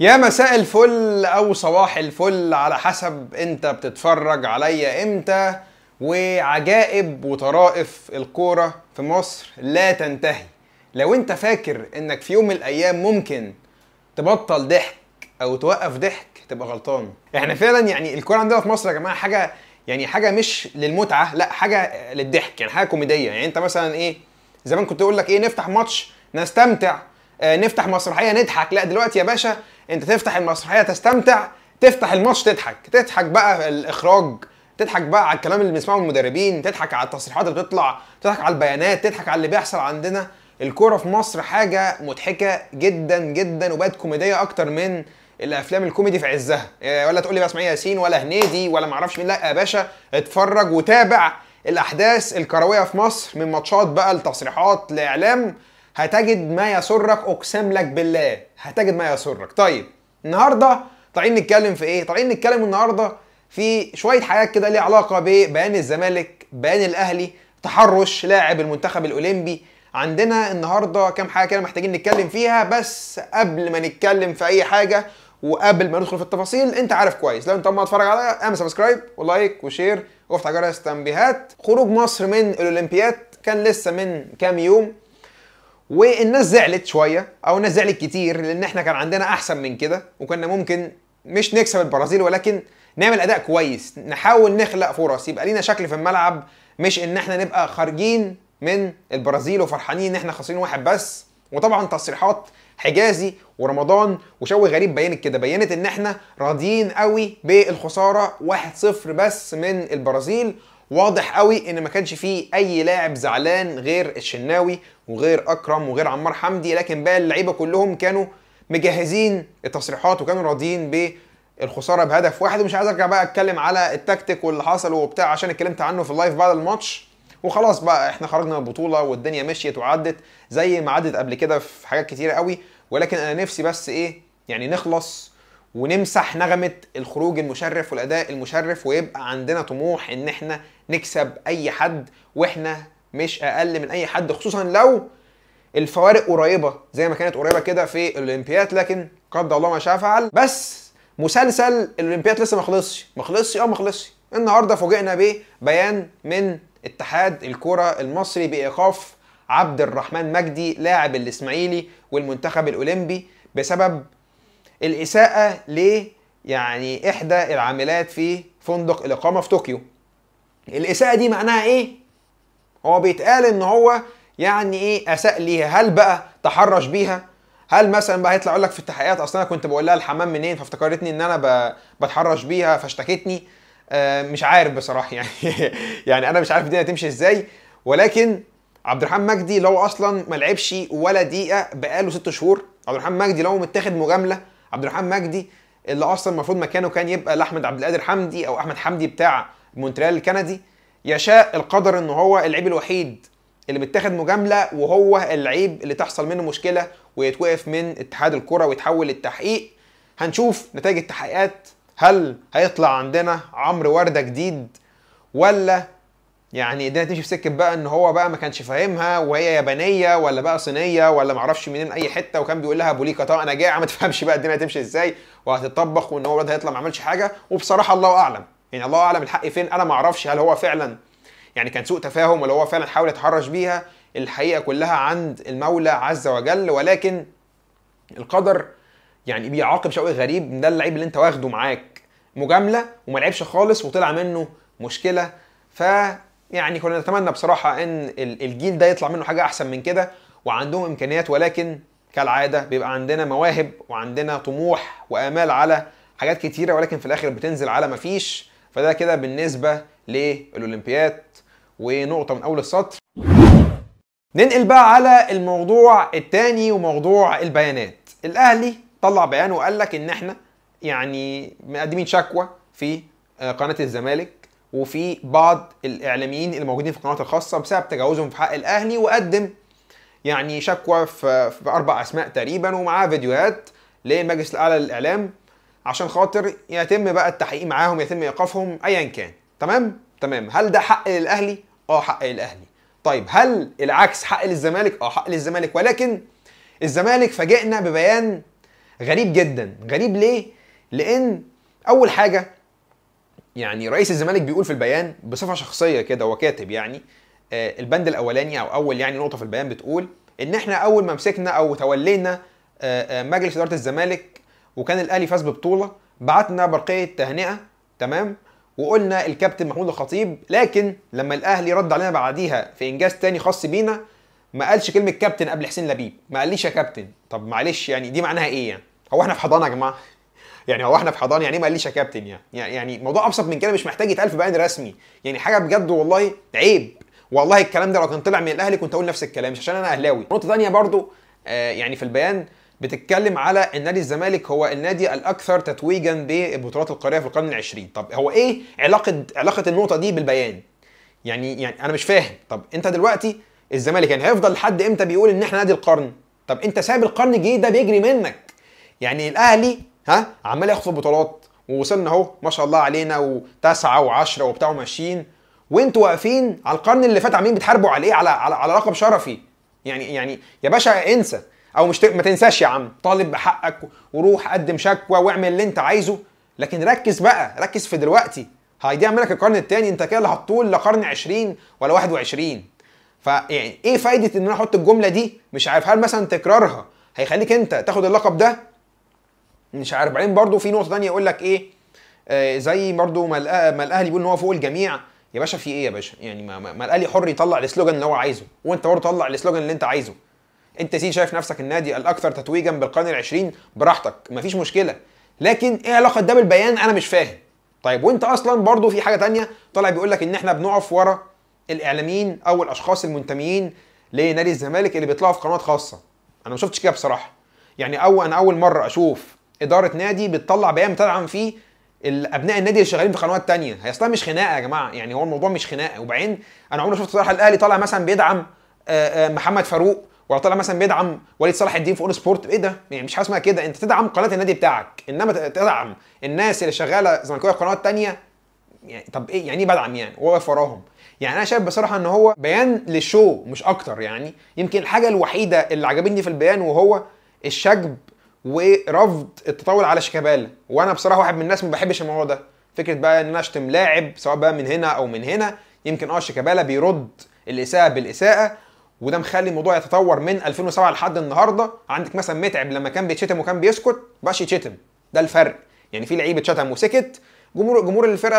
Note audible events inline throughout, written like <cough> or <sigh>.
يا مساء الفل او صباح الفل على حسب انت بتتفرج عليا امتى وعجائب وطرائف الكوره في مصر لا تنتهي لو انت فاكر انك في يوم من الايام ممكن تبطل ضحك او توقف ضحك تبقى غلطان احنا فعلا يعني الكوره عندنا في مصر يا جماعه حاجه يعني حاجه مش للمتعه لا حاجه للضحك يعني حاجه كوميديه يعني انت مثلا ايه زمان كنت اقول لك ايه نفتح ماتش نستمتع آه، نفتح مسرحيه نضحك لا دلوقتي يا باشا انت تفتح المسرحيه تستمتع تفتح الماتش تضحك تضحك بقى الاخراج تضحك بقى على الكلام اللي بنسمعه من المدربين تضحك على التصريحات اللي بتطلع تضحك على البيانات تضحك على اللي بيحصل عندنا الكوره في مصر حاجه مضحكه جدا جدا وبقت كوميديه اكتر من الافلام الكوميدي في عزها آه، ولا تقول لي بقى اسماعيل ياسين ولا هنيدي ولا معرفش مين لا يا باشا اتفرج وتابع الاحداث الكرويه في مصر من ماتشات بقى لتصريحات لاعلام هتجد ما يسرك اقسم لك بالله هتجد ما يسرك طيب النهارده طالعين نتكلم في ايه طالعين نتكلم النهارده في شويه حاجات كده ليها علاقه ببيان الزمالك بيان الاهلي تحرش لاعب المنتخب الاولمبي عندنا النهارده كام حاجه كده محتاجين نتكلم فيها بس قبل ما نتكلم في اي حاجه وقبل ما ندخل في التفاصيل انت عارف كويس لو انت ما تتفرج عليا اعمل سبسكرايب ولايك وشير وافتح جرس تنبيهات خروج مصر من الاولمبياد كان لسه من كام يوم والناس زعلت شويه او الناس زعلت كتير لان احنا كان عندنا احسن من كده وكنا ممكن مش نكسب البرازيل ولكن نعمل اداء كويس نحاول نخلق فرص يبقى لينا شكل في الملعب مش ان احنا نبقى خارجين من البرازيل وفرحانين ان احنا خاسرين واحد بس وطبعا تصريحات حجازي ورمضان وشوي غريب بينت كده بينت ان احنا راضيين قوي بالخساره 1-0 بس من البرازيل واضح قوي ان ما كانش فيه اي لاعب زعلان غير الشناوي وغير اكرم وغير عمار حمدي لكن باقي اللعيبه كلهم كانوا مجهزين التصريحات وكانوا راضيين بالخساره بهدف واحد ومش عايز ارجع بقى اتكلم على التكتيك واللي حصل وبتاع عشان اتكلمت عنه في اللايف بعد الماتش وخلاص بقى احنا خرجنا من البطوله والدنيا مشيت وعدت زي ما عدت قبل كده في حاجات كتيره قوي ولكن انا نفسي بس ايه يعني نخلص ونمسح نغمه الخروج المشرف والاداء المشرف ويبقى عندنا طموح ان احنا نكسب اي حد واحنا مش اقل من اي حد خصوصا لو الفوارق قريبه زي ما كانت قريبه كده في الاولمبياد لكن قدر الله ما شاء فعل بس مسلسل الاولمبياد لسه ما خلصش ما خلصش اه ما خلصش النهارده فوجئنا ببيان من اتحاد الكره المصري بايقاف عبد الرحمن مجدي لاعب الاسماعيلي والمنتخب الاولمبي بسبب الاساءه ل يعني احدى العاملات في فندق الاقامه في طوكيو الاساءه دي معناها ايه هو بيتقال ان هو يعني ايه اساء ليها هل بقى تحرش بيها هل مثلا بقى هيطلع يقول لك في التحقيقات اصلا انا كنت بقول لها الحمام منين فافتكرتني ان انا بتحرش بيها فاشتكتني آه، مش عارف بصراحه <laughs> يعني يعني انا مش عارف الدنيا هتمشي ازاي ولكن عبد الرحمن مجدي لو اصلا ما لعبش ولا دقيقه بقاله ست شهور عبد الرحمن مجدي لو متاخد مجامله عبد الرحمن مجدي اللي اصلا المفروض مكانه كان يبقى لاحمد عبد القادر حمدي او احمد حمدي بتاع مونتريال الكندي يشاء القدر ان هو اللعيب الوحيد اللي بيتاخد مجامله وهو اللعيب اللي تحصل منه مشكله ويتوقف من اتحاد الكره ويتحول للتحقيق هنشوف نتائج التحقيقات هل هيطلع عندنا عمرو ورده جديد ولا يعني ده تمشي في سكه بقى ان هو بقى ما كانش فاهمها وهي يابانيه ولا بقى صينيه ولا ما اعرفش منين اي حته وكان بيقول لها بوليكا طبعا انا جاي ما تفهمش بقى الدنيا هتمشي ازاي وهتطبخ وان هو الواد هيطلع ما عملش حاجه وبصراحه الله اعلم يعني الله اعلم الحق فين انا ما اعرفش هل هو فعلا يعني كان سوء تفاهم ولا هو فعلا حاول يتحرش بيها الحقيقه كلها عند المولى عز وجل ولكن القدر يعني بيعاقب شوقي غريب ده اللعيب اللي انت واخده معاك مجامله وما لعبش خالص وطلع منه مشكله ف يعني كنا نتمنى بصراحه ان الجيل ده يطلع منه حاجه احسن من كده وعندهم امكانيات ولكن كالعاده بيبقى عندنا مواهب وعندنا طموح وامال على حاجات كتيره ولكن في الاخر بتنزل على مفيش فده كده بالنسبه للاولمبياد ونقطه من اول السطر ننقل بقى على الموضوع الثاني وموضوع البيانات الاهلي طلع بيان وقال لك ان احنا يعني مقدمين شكوى في آه، قناه الزمالك وفي بعض الاعلاميين الموجودين في القنوات الخاصه بسبب تجاوزهم في حق الاهلي وقدم يعني شكوى في, في اربع اسماء تقريبا ومعاه فيديوهات للمجلس الاعلى للاعلام عشان خاطر يتم بقى التحقيق معاهم يتم ايقافهم ايا كان تمام تمام هل ده حق للاهلي اه حق للاهلي طيب هل العكس حق للزمالك اه حق للزمالك ولكن الزمالك فاجئنا ببيان غريب جدا غريب ليه لان اول حاجه يعني رئيس الزمالك بيقول في البيان بصفه شخصيه كده هو كاتب يعني آه، البند الاولاني او اول يعني نقطه في البيان بتقول ان احنا اول ما مسكنا او تولينا آه، آه، مجلس اداره الزمالك وكان الاهلي فاز ببطوله بعتنا برقيه تهنئه تمام وقلنا الكابتن محمود الخطيب لكن لما الاهلي رد علينا بعديها في انجاز تاني خاص بينا ما قالش كلمه كابتن قبل حسين لبيب ما قاليش يا كابتن طب معلش يعني دي معناها ايه يعني هو احنا في حضانه يا جماعه يعني هو احنا في حضانه يعني إيه ما قاليش يا كابتن يعني يعني الموضوع ابسط من كده مش محتاج يتقال في بيان رسمي يعني حاجه بجد والله عيب والله الكلام ده لو كان طلع من الاهلي كنت اقول نفس الكلام مش عشان انا اهلاوي نقطه ثانيه برضو آه يعني في البيان بتتكلم على ان نادي الزمالك هو النادي الاكثر تتويجا ببطولات القاريه في القرن العشرين طب هو ايه علاقه علاقه النقطه دي بالبيان يعني يعني انا مش فاهم طب انت دلوقتي الزمالك يعني هيفضل لحد امتى بيقول ان احنا نادي القرن طب انت سايب القرن الجديد ده بيجري منك يعني الاهلي ها عمال ياخد في البطولات ووصلنا اهو ما شاء الله علينا وتسعه وعشرة وبتاع وماشيين وانتوا واقفين على القرن اللي فات عاملين بتحاربوا على ايه على على, على لقب شرفي يعني يعني يا باشا انسى او مش ما تنساش يا عم طالب بحقك وروح قدم شكوى واعمل اللي انت عايزه لكن ركز بقى ركز في دلوقتي هيضيع منك القرن الثاني انت كده اللي هتطول لقرن 20 ولا 21 فيعني ايه فايده ان انا احط الجمله دي مش عارف هل مثلا تكرارها هيخليك انت تاخد اللقب ده مش عارف بعدين برضو في نقطه ثانيه يقول لك ايه آه، زي برضو ما الاهلي بيقول ان هو فوق الجميع يا باشا في ايه يا باشا يعني ما, ما الاهلي حر يطلع السلوجان اللي هو عايزه وانت برضه طلع السلوجان اللي انت عايزه انت سي شايف نفسك النادي الاكثر تتويجا بالقرن العشرين براحتك مفيش مشكله لكن ايه علاقه ده بالبيان انا مش فاهم طيب وانت اصلا برضه في حاجه تانية طالع بيقول لك ان احنا بنقف ورا الاعلاميين او الاشخاص المنتميين لنادي الزمالك اللي بيطلعوا في قنوات خاصه انا ما شفتش كده بصراحه يعني اول انا اول مره اشوف اداره نادي بتطلع بيان بتدعم فيه ابناء النادي اللي شغالين في قنوات تانية هي اصلا مش خناقه يا جماعه يعني هو الموضوع مش خناقه وبعدين انا عمري ما شفت صلاح الاهلي طالع مثلا بيدعم آه، آه، محمد فاروق ولا طالع مثلا بيدعم وليد صلاح الدين في اون سبورت ايه ده يعني مش حاجه اسمها كده انت تدعم قناه النادي بتاعك انما تدعم الناس اللي شغاله زملكاويه في قنوات تانية يعني طب ايه يعني ايه بدعم يعني هو واقف وراهم يعني انا شايف بصراحه ان هو بيان للشو مش اكتر يعني يمكن الحاجه الوحيده اللي عجبتني في البيان وهو الشجب ورفض التطاول على شيكابالا وانا بصراحه واحد من الناس ما بحبش الموضوع ده فكره بقى ان انا اشتم لاعب سواء بقى من هنا او من هنا يمكن اه شيكابالا بيرد الاساءه بالاساءه وده مخلي الموضوع يتطور من 2007 لحد النهارده عندك مثلا متعب لما كان بيتشتم وكان بيسكت بقاش يتشتم ده الفرق يعني في لعيب اتشتم وسكت جمهور جمهور الفرقه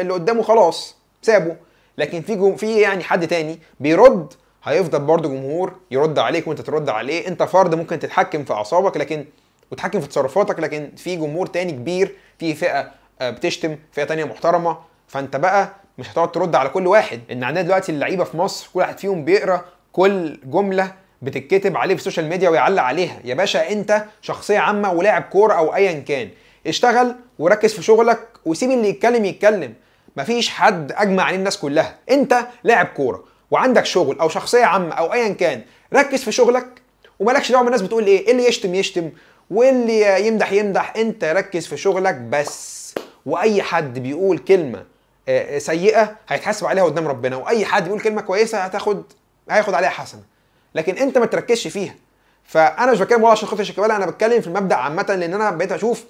اللي قدامه خلاص سابه لكن في في يعني حد تاني بيرد هيفضل برضه جمهور يرد عليك وانت ترد عليه انت فرد ممكن تتحكم في اعصابك لكن وتتحكم في تصرفاتك لكن في جمهور تاني كبير في فئه آه، بتشتم فئه تانية محترمه فانت بقى مش هتقعد ترد على كل واحد ان عندنا دلوقتي اللعيبه في مصر كل واحد فيهم بيقرا كل جمله بتتكتب عليه في السوشيال ميديا ويعلق عليها يا باشا انت شخصيه عامه ولاعب كوره او ايا كان اشتغل وركز في شغلك وسيب اللي يتكلم يتكلم مفيش حد اجمع عليه الناس كلها انت لاعب كوره وعندك شغل او شخصيه عامه او ايا كان ركز في شغلك ومالكش دعوه بالناس بتقول إيه،, ايه اللي يشتم يشتم واللي يمدح يمدح انت ركز في شغلك بس واي حد بيقول كلمه آه، آه، سيئه هيتحاسب عليها قدام ربنا واي حد بيقول كلمه كويسه هتاخد هياخد عليها حسنه لكن انت ما تركزش فيها فانا مش بتكلم ولا عشان خاطر شيكابالا انا بتكلم في المبدا عامه لان انا بقيت اشوف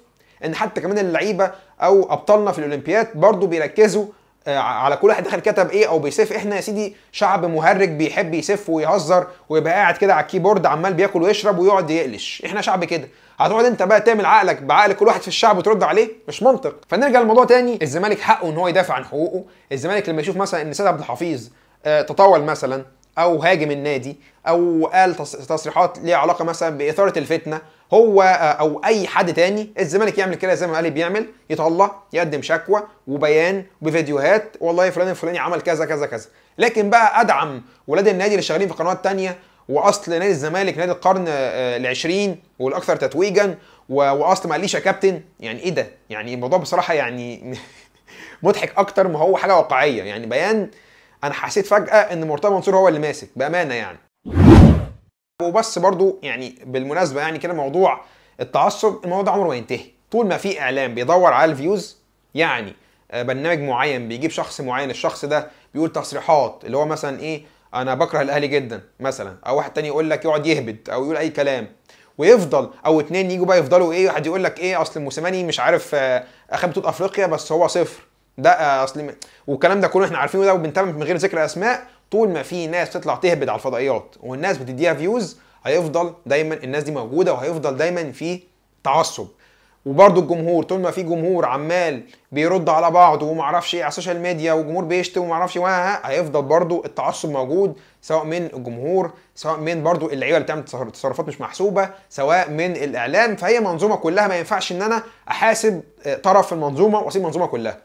ان حتى كمان اللعيبه او ابطالنا في الاولمبياد برضو بيركزوا آه، على كل واحد دخل كتب ايه او بيسف احنا يا سيدي شعب مهرج بيحب يسف ويهزر ويبقى قاعد كده على الكيبورد عمال بياكل ويشرب ويقعد يقلش احنا شعب كده هتقعد انت بقى تعمل عقلك بعقل كل واحد في الشعب وترد عليه مش منطق فنرجع للموضوع تاني الزمالك حقه ان هو يدافع عن حقوقه الزمالك لما يشوف مثلا ان سيد عبد الحفيظ آه، تطاول مثلا او هاجم النادي او قال تصريحات ليها علاقه مثلا باثاره الفتنه هو آه، او اي حد تاني الزمالك يعمل كده زي ما قال بيعمل يطلع يقدم شكوى وبيان بفيديوهات والله فلان الفلاني عمل كذا كذا كذا لكن بقى ادعم ولاد النادي اللي شغالين في قنوات تانيه واصل نادي الزمالك نادي القرن آه، العشرين 20 والاكثر تتويجا واصل قاليش يا كابتن يعني ايه ده يعني الموضوع بصراحه يعني <laughs> مضحك اكتر ما هو حاجه واقعيه يعني بيان انا حسيت فجاه ان مرتضى منصور هو اللي ماسك بامانه يعني وبس برضو يعني بالمناسبه يعني كده موضوع التعصب الموضوع ده عمره ما ينتهي طول ما في اعلام بيدور على الفيوز يعني آه، برنامج معين بيجيب شخص معين الشخص ده بيقول تصريحات اللي هو مثلا ايه انا بكره الاهلي جدا مثلا او واحد تاني يقول لك يقعد يهبد او يقول اي كلام ويفضل او اتنين يجوا بقى يفضلوا ايه واحد يقول لك ايه اصل موسيماني مش عارف آه، اخد بطوله افريقيا بس هو صفر ده آه، اصل والكلام ده كله احنا عارفينه ده وبنتابع من غير ذكر اسماء طول ما في ناس تطلع تهبد على الفضائيات والناس بتديها فيوز هيفضل دايما الناس دي موجوده وهيفضل دايما في تعصب وبرده الجمهور طول ما في جمهور عمال بيرد على بعض وما اعرفش ايه على السوشيال ميديا وجمهور بيشتم وما اعرفش إيه، هيفضل برده التعصب موجود سواء من الجمهور سواء من برده اللعيبه اللي بتعمل تصرفات مش محسوبه سواء من الاعلام فهي منظومه كلها ما ينفعش ان انا احاسب آه، طرف في المنظومه واسيب المنظومه كلها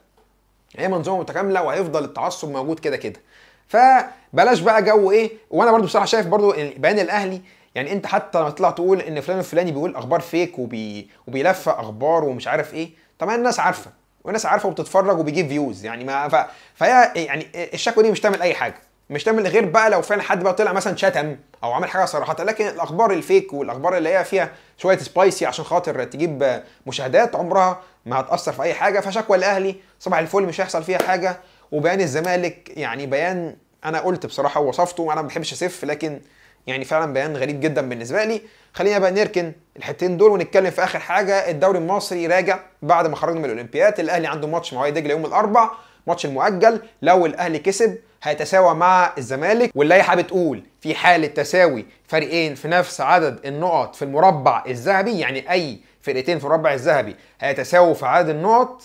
هي منظومه متكامله وهيفضل التعصب موجود كده كده فبلاش بقى جو ايه وانا برضو بصراحه شايف برضو بيان الاهلي يعني انت حتى لما تطلع تقول ان فلان الفلاني بيقول اخبار فيك وبي... وبيلف اخبار ومش عارف ايه طبعا الناس عارفه والناس عارفه وبتتفرج وبيجيب فيوز يعني ما ف... فهي يعني الشكوى دي مش تعمل اي حاجه مش تعمل غير بقى لو فعلا حد بقى طلع مثلا شتم او عمل حاجه صراحه لكن الاخبار الفيك والاخبار اللي هي فيها شويه سبايسي عشان خاطر تجيب مشاهدات عمرها ما هتاثر في اي حاجه فشكوى الاهلي صباح الفل مش هيحصل فيها حاجه وبيان الزمالك يعني بيان انا قلت بصراحه ووصفته وانا ما بحبش اسف لكن يعني فعلا بيان غريب جدا بالنسبه لي خلينا بقى نركن الحتتين دول ونتكلم في اخر حاجه الدوري المصري راجع بعد ما خرجنا من الاولمبياد الاهلي عنده ماتش مع دجله يوم الاربعاء ماتش المؤجل لو الاهلي كسب هيتساوى مع الزمالك واللائحه بتقول في حاله تساوي فريقين في نفس عدد النقط في المربع الذهبي يعني اي فرقتين في المربع الذهبي هيتساووا في عدد النقط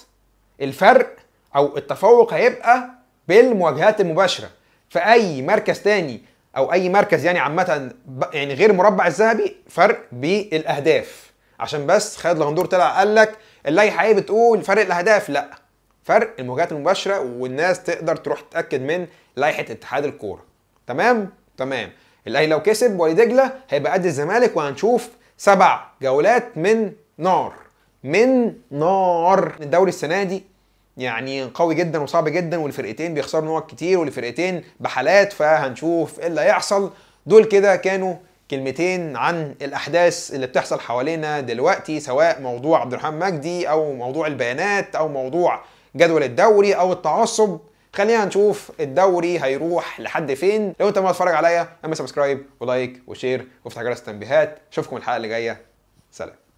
الفرق او التفوق هيبقى بالمواجهات المباشره في اي مركز تاني او اي مركز يعني عامه يعني غير مربع الذهبي فرق بالاهداف عشان بس خالد الغندور طلع قال لك اللائحه ايه بتقول فرق الاهداف لا فرق المواجهات المباشره والناس تقدر تروح تتاكد من لائحه اتحاد الكوره تمام تمام الاهلي لو كسب وادي دجله هيبقى قد الزمالك وهنشوف سبع جولات من نار من نار الدوري السنه دي يعني قوي جدا وصعب جدا والفرقتين بيخسروا نقط كتير والفرقتين بحالات فهنشوف ايه اللي هيحصل دول كده كانوا كلمتين عن الاحداث اللي بتحصل حوالينا دلوقتي سواء موضوع عبد الرحمن مجدي او موضوع البيانات او موضوع جدول الدوري او التعصب خلينا نشوف الدوري هيروح لحد فين لو انت ما تتفرج عليا اعمل سبسكرايب ولايك وشير وافتح جرس التنبيهات اشوفكم الحلقه اللي جايه سلام